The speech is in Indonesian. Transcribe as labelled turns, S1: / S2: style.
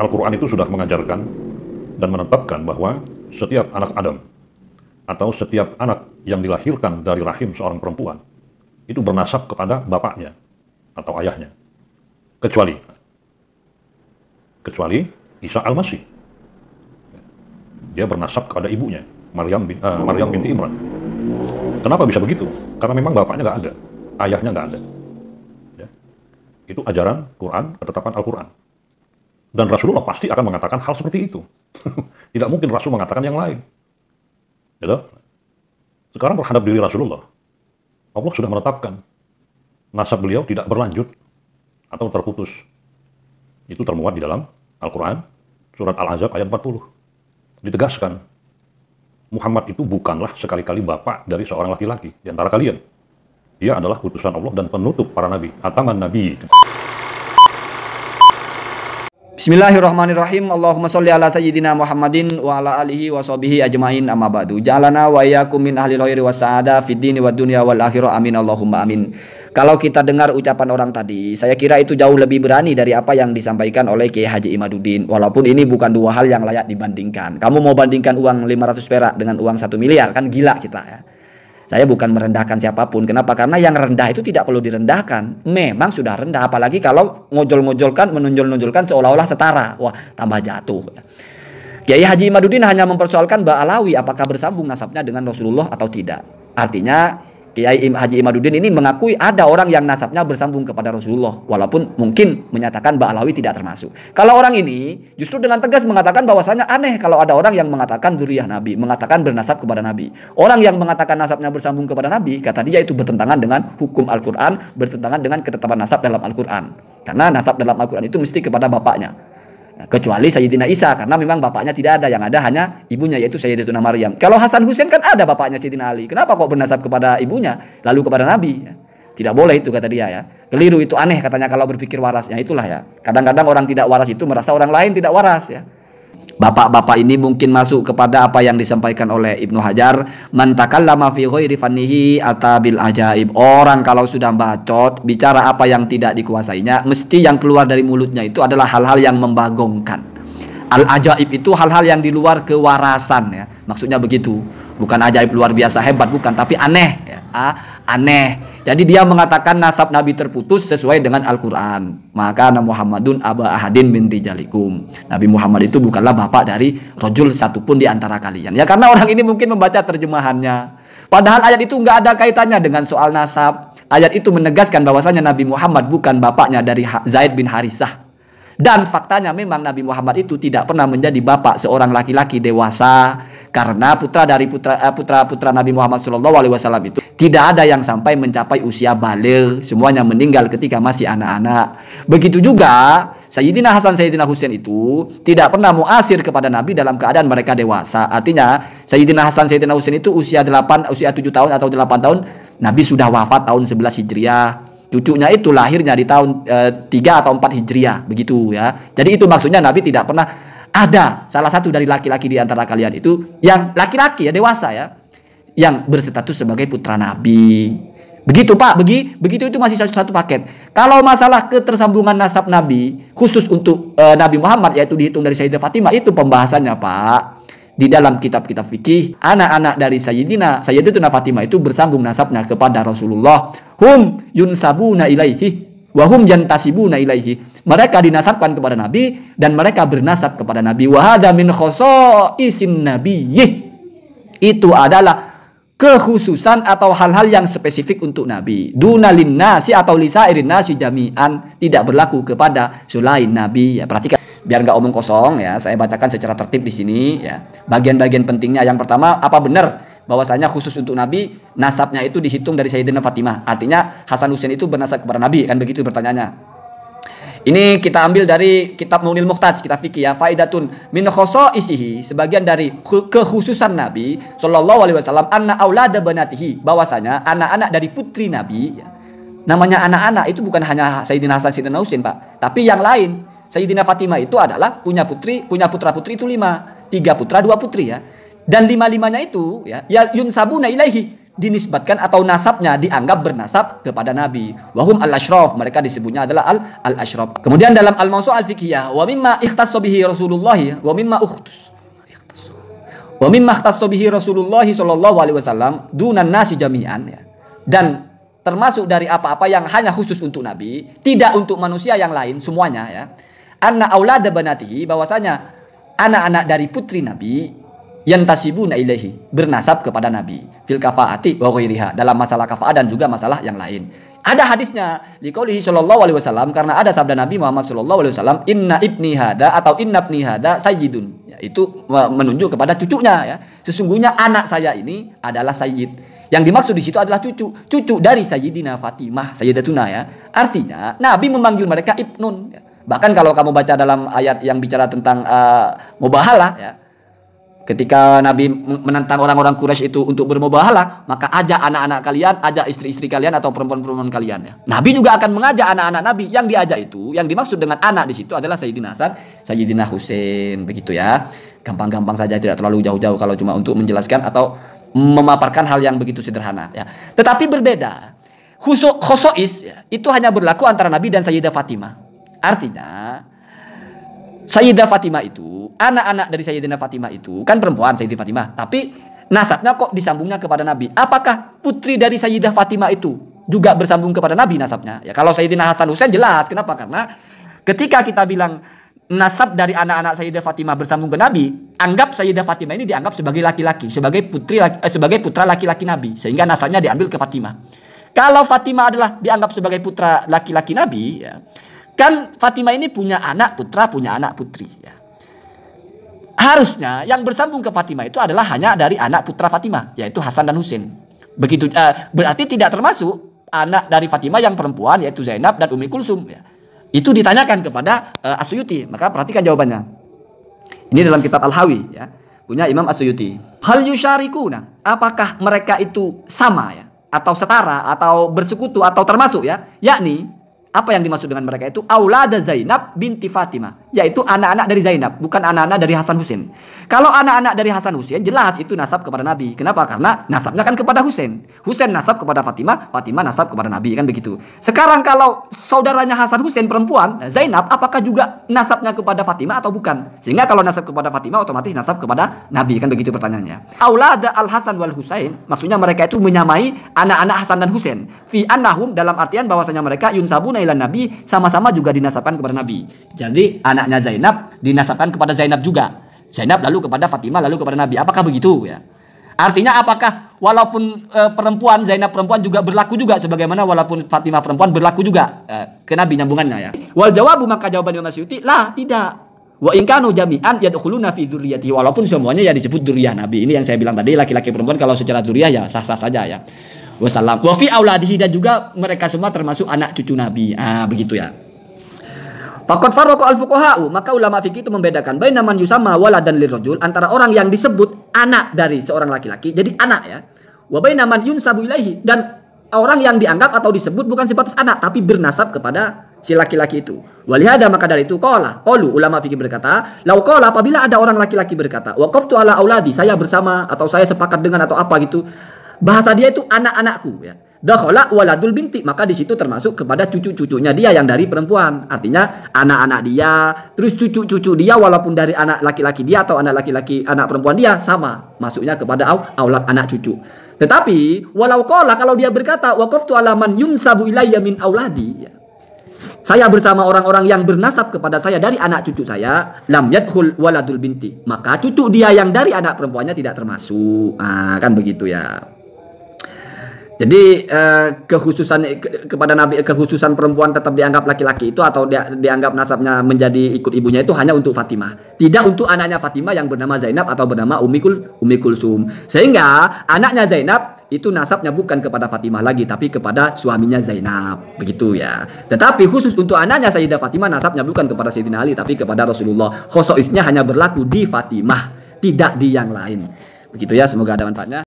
S1: Al-Quran itu sudah mengajarkan dan menetapkan bahwa setiap anak Adam atau setiap anak yang dilahirkan dari rahim seorang perempuan itu bernasab kepada bapaknya atau ayahnya. Kecuali kecuali Isa al-Masih. Dia bernasab kepada ibunya, Maryam, bin, uh, Maryam binti Imran. Kenapa bisa begitu? Karena memang bapaknya nggak ada, ayahnya nggak ada. Ya. Itu ajaran Quran, ketetapan Al-Quran. Dan Rasulullah pasti akan mengatakan hal seperti itu. Tidak mungkin Rasul mengatakan yang lain. Gitu? Sekarang terhadap diri Rasulullah, Allah sudah menetapkan nasab beliau tidak berlanjut atau terputus. Itu termuat di dalam Al-Quran, surat Al-Azab ayat 40. Ditegaskan, Muhammad itu bukanlah sekali-kali bapak dari seorang laki-laki di antara kalian. Dia adalah putusan Allah dan penutup para nabi, ataman nabi. Bismillahirrahmanirrahim. Allahumma sholli ala sayyidina Muhammadin wa ala alihi wa sahbihi ajmain amma ba'du. Ja'alana wa iyyakum min ahli khairi wa sa'ada fid dini wa dunya wal akhirah. Amin Allahumma amin. Kalau kita dengar ucapan orang tadi, saya kira itu jauh lebih berani dari apa yang disampaikan oleh Kiai Haji Imaduddin. Walaupun ini bukan dua hal yang layak dibandingkan. Kamu mau bandingkan uang 500 perak dengan uang 1 miliar kan gila kita ya. Saya bukan merendahkan siapapun. Kenapa? Karena yang rendah itu tidak perlu direndahkan. Memang sudah rendah. Apalagi kalau ngojol-ngojolkan, menonjol-nonjolkan seolah-olah setara. Wah, tambah jatuh. Kiai Haji Imaduddin hanya mempersoalkan Mbak Alawi apakah bersambung nasabnya dengan Rasulullah atau tidak. Artinya Kiai Haji Imaduddin ini mengakui ada orang yang nasabnya bersambung kepada Rasulullah walaupun mungkin menyatakan Ba'alawi tidak termasuk. Kalau orang ini justru dengan tegas mengatakan bahwasanya aneh kalau ada orang yang mengatakan duriah Nabi, mengatakan bernasab kepada Nabi. Orang yang mengatakan nasabnya bersambung kepada Nabi, kata dia itu bertentangan dengan hukum Al-Qur'an, bertentangan dengan ketetapan nasab dalam Al-Qur'an. Karena nasab dalam Al-Qur'an itu mesti kepada bapaknya kecuali Sayyidina Isa karena memang bapaknya tidak ada yang ada hanya ibunya yaitu Sayyidatuna Maryam kalau Hasan Husain kan ada bapaknya Sayyidina Ali kenapa kok bernasab kepada ibunya lalu kepada Nabi tidak boleh itu kata dia ya keliru itu aneh katanya kalau berpikir waras ya itulah ya kadang-kadang orang tidak waras itu merasa orang lain tidak waras ya Bapak-bapak ini mungkin masuk kepada apa yang disampaikan oleh Ibnu Hajar, man takallama fi ghairi fannihi atabil ajaib. Orang kalau sudah bacot, bicara apa yang tidak dikuasainya, mesti yang keluar dari mulutnya itu adalah hal-hal yang membagongkan. Al ajaib itu hal-hal yang di luar kewarasan ya. Maksudnya begitu. Bukan ajaib luar biasa hebat bukan, tapi aneh ya. A, ah, aneh jadi dia mengatakan nasab Nabi terputus sesuai dengan Al-Quran. Maka Nabi Muhammadun Aba Ahadin bin Rijalikum. Nabi Muhammad itu bukanlah bapak dari rojul satupun di antara kalian. Ya karena orang ini mungkin membaca terjemahannya. Padahal ayat itu nggak ada kaitannya dengan soal nasab. Ayat itu menegaskan bahwasanya Nabi Muhammad bukan bapaknya dari Zaid bin Harisah. Dan faktanya memang Nabi Muhammad itu tidak pernah menjadi bapak seorang laki-laki dewasa karena putra dari putra eh, putra putra Nabi Muhammad Shallallahu Alaihi Wasallam itu tidak ada yang sampai mencapai usia balil semuanya meninggal ketika masih anak-anak. Begitu juga Sayyidina Hasan Sayyidina Husain itu tidak pernah muasir kepada Nabi dalam keadaan mereka dewasa. Artinya Sayyidina Hasan Sayyidina Husain itu usia 8 usia tujuh tahun atau 8 tahun Nabi sudah wafat tahun 11 Hijriah cucunya itu lahirnya di tahun e, eh, 3 atau 4 Hijriah begitu ya. Jadi itu maksudnya Nabi tidak pernah ada salah satu dari laki-laki di antara kalian itu yang laki-laki ya dewasa ya yang berstatus sebagai putra Nabi. Begitu Pak, begi, begitu itu masih satu, satu paket. Kalau masalah ketersambungan nasab Nabi khusus untuk e, Nabi Muhammad yaitu dihitung dari Sayyidah Fatimah itu pembahasannya Pak di dalam kitab-kitab fikih anak-anak dari Sayyidina Sayyidatuna Fatimah itu bersambung nasabnya kepada Rasulullah hum yunsabuna ilaihi wahum yantasibuna ilaihi mereka dinasabkan kepada nabi dan mereka bernasab kepada nabi wahada min isin nabiyih itu adalah kekhususan atau hal-hal yang spesifik untuk nabi dunalin nasi atau lisairin nasi jami'an tidak berlaku kepada selain nabi ya perhatikan biar nggak omong kosong ya saya bacakan secara tertib di sini ya bagian-bagian pentingnya yang pertama apa benar bahwasanya khusus untuk Nabi nasabnya itu dihitung dari Sayyidina Fatimah. Artinya Hasan Husain itu bernasab kepada Nabi kan begitu pertanyaannya. Ini kita ambil dari kitab Munil Muhtaj, kita fikir ya, faidatun min isihi sebagian dari kekhususan Nabi Shallallahu alaihi wasallam anna aulada banatihi, bahwasanya anak-anak dari putri Nabi ya. Namanya anak-anak itu bukan hanya Sayyidina Hasan Sayyidina Husain, Pak, tapi yang lain. Sayyidina Fatimah itu adalah punya putri, punya putra-putri itu lima. Tiga putra, dua putri ya. Dan lima-limanya itu ya, ya yunsabuna ilaihi dinisbatkan atau nasabnya dianggap bernasab kepada Nabi. Wahum al ashraf mereka disebutnya adalah al al ashraf. Kemudian dalam al mausu al fikhiyah wa mimma ikhtasso bihi Rasulullah wa mimma ukhtus wa mimma bihi Rasulullah sallallahu alaihi wasallam dunan nasi jami'an ya. Dan termasuk dari apa-apa yang hanya khusus untuk Nabi, tidak untuk manusia yang lain semuanya ya. Anna aulada banatihi bahwasanya anak-anak dari putri Nabi yantasibuna ilaihi bernasab kepada nabi fil kafaati wa ghairiha dalam masalah kafaat dan juga masalah yang lain ada hadisnya liqaulihi sallallahu alaihi wasallam karena ada sabda nabi Muhammad sallallahu alaihi wasallam inna ibni hada atau inna ibni hada sayyidun ya, itu menunjuk kepada cucunya ya sesungguhnya anak saya ini adalah sayyid yang dimaksud di situ adalah cucu, cucu dari Sayyidina Fatimah, Sayyidatuna ya. Artinya Nabi memanggil mereka ibnun. Ya. Bahkan kalau kamu baca dalam ayat yang bicara tentang uh, mubahalah ya, Ketika Nabi menentang orang-orang Quraisy itu untuk bermubahalah, maka ajak anak-anak kalian, ajak istri-istri kalian atau perempuan-perempuan kalian ya. Nabi juga akan mengajak anak-anak Nabi yang diajak itu, yang dimaksud dengan anak di situ adalah Sayyidina Hasan, Sayyidina Husain begitu ya. Gampang-gampang saja tidak terlalu jauh-jauh kalau cuma untuk menjelaskan atau memaparkan hal yang begitu sederhana ya. Tetapi berbeda. Khusus khosois ya, itu hanya berlaku antara Nabi dan Sayyidah Fatimah. Artinya Sayyidah Fatimah itu, anak-anak dari Sayyidina Fatimah itu kan perempuan Sayyidina Fatimah, tapi nasabnya kok disambungnya kepada Nabi. Apakah putri dari Sayyidah Fatimah itu juga bersambung kepada Nabi nasabnya? Ya kalau Sayyidina Hasan Husain jelas, kenapa? Karena ketika kita bilang nasab dari anak-anak Sayyidah Fatimah bersambung ke Nabi, anggap Sayyidah Fatimah ini dianggap sebagai laki-laki, sebagai eh, sebagai putra laki-laki Nabi, sehingga nasabnya diambil ke Fatimah. Kalau Fatimah adalah dianggap sebagai putra laki-laki Nabi, ya, Kan Fatimah ini punya anak putra, punya anak putri. Ya. Harusnya yang bersambung ke Fatimah itu adalah hanya dari anak putra Fatimah, yaitu Hasan dan Husin. Begitu uh, berarti tidak termasuk anak dari Fatimah yang perempuan yaitu Zainab dan Umi Kulsum. Ya. Itu ditanyakan kepada uh, eh, Asyuti. Maka perhatikan jawabannya. Ini dalam kitab Al-Hawi ya, punya Imam Asyuyuti. Hal nah apakah mereka itu sama ya atau setara atau bersekutu atau termasuk ya? Yakni apa yang dimaksud dengan mereka itu? Aulada Zainab binti Fatimah yaitu anak-anak dari Zainab, bukan anak-anak dari Hasan Husain. Kalau anak-anak dari Hasan Husain jelas itu nasab kepada Nabi. Kenapa? Karena nasabnya kan kepada Husain. Husain nasab kepada Fatimah, Fatimah nasab kepada Nabi kan begitu. Sekarang kalau saudaranya Hasan Husain perempuan, Zainab apakah juga nasabnya kepada Fatimah atau bukan? Sehingga kalau nasab kepada Fatimah otomatis nasab kepada Nabi kan begitu pertanyaannya. Aulada Al Hasan wal Husain, maksudnya mereka itu menyamai anak-anak Hasan dan Husain. Fi annahum dalam artian bahwasanya mereka yunsabuna ila Nabi sama-sama juga dinasabkan kepada Nabi. Jadi anak anaknya Zainab dinasabkan kepada Zainab juga. Zainab lalu kepada Fatimah lalu kepada Nabi. Apakah begitu ya? Artinya apakah walaupun e, perempuan Zainab perempuan juga berlaku juga sebagaimana walaupun Fatimah perempuan berlaku juga e, ke Nabi nyambungannya ya. Wal jawabu maka jawaban Imam Yuti lah tidak. Wa in kanu jami'an yadkhuluna fi dzurriyyati walaupun semuanya ya disebut dzurriyah Nabi. Ini yang saya bilang tadi laki-laki perempuan kalau secara dzurriyah ya sah-sah saja ya. Wassalam. Wa fi auladihi dan juga mereka semua termasuk anak cucu Nabi. Ah begitu ya. Fakot faroko al fukohau maka ulama fikih itu membedakan baina man yusama wala dan lirojul antara orang yang disebut anak dari seorang laki-laki jadi anak ya. wabai nama yun sabuilahi dan orang yang dianggap atau disebut bukan sebatas anak tapi bernasab kepada si laki-laki itu. Walihada maka dari itu kola, kolu ulama fikih berkata, lau kola apabila ada orang laki-laki berkata, wakof tu ala auladi saya bersama atau saya sepakat dengan atau apa gitu, bahasa dia itu anak-anakku ya Dakhala waladul binti, maka di situ termasuk kepada cucu-cucunya dia yang dari perempuan. Artinya anak-anak dia, terus cucu-cucu dia walaupun dari anak laki-laki dia atau anak laki-laki anak perempuan dia sama, masuknya kepada aulad anak cucu. Tetapi walau kola kalau dia berkata waqaftu alaman yunsabu ilayya min auladi. Saya bersama orang-orang yang bernasab kepada saya dari anak cucu saya, lam yadkhul waladul binti. Maka cucu dia yang dari anak perempuannya tidak termasuk. Ah, kan begitu ya. Jadi eh, kekhususan ke, kepada Nabi kekhususan perempuan tetap dianggap laki-laki itu atau dia, dianggap nasabnya menjadi ikut ibunya itu hanya untuk Fatimah, tidak untuk anaknya Fatimah yang bernama Zainab atau bernama Umi, Kul, Umi Kulsum. Sehingga anaknya Zainab itu nasabnya bukan kepada Fatimah lagi tapi kepada suaminya Zainab. Begitu ya. Tetapi khusus untuk anaknya Sayyidah Fatimah nasabnya bukan kepada Sayyidina Ali tapi kepada Rasulullah. Khosoisnya hanya berlaku di Fatimah, tidak di yang lain. Begitu ya, semoga ada manfaatnya.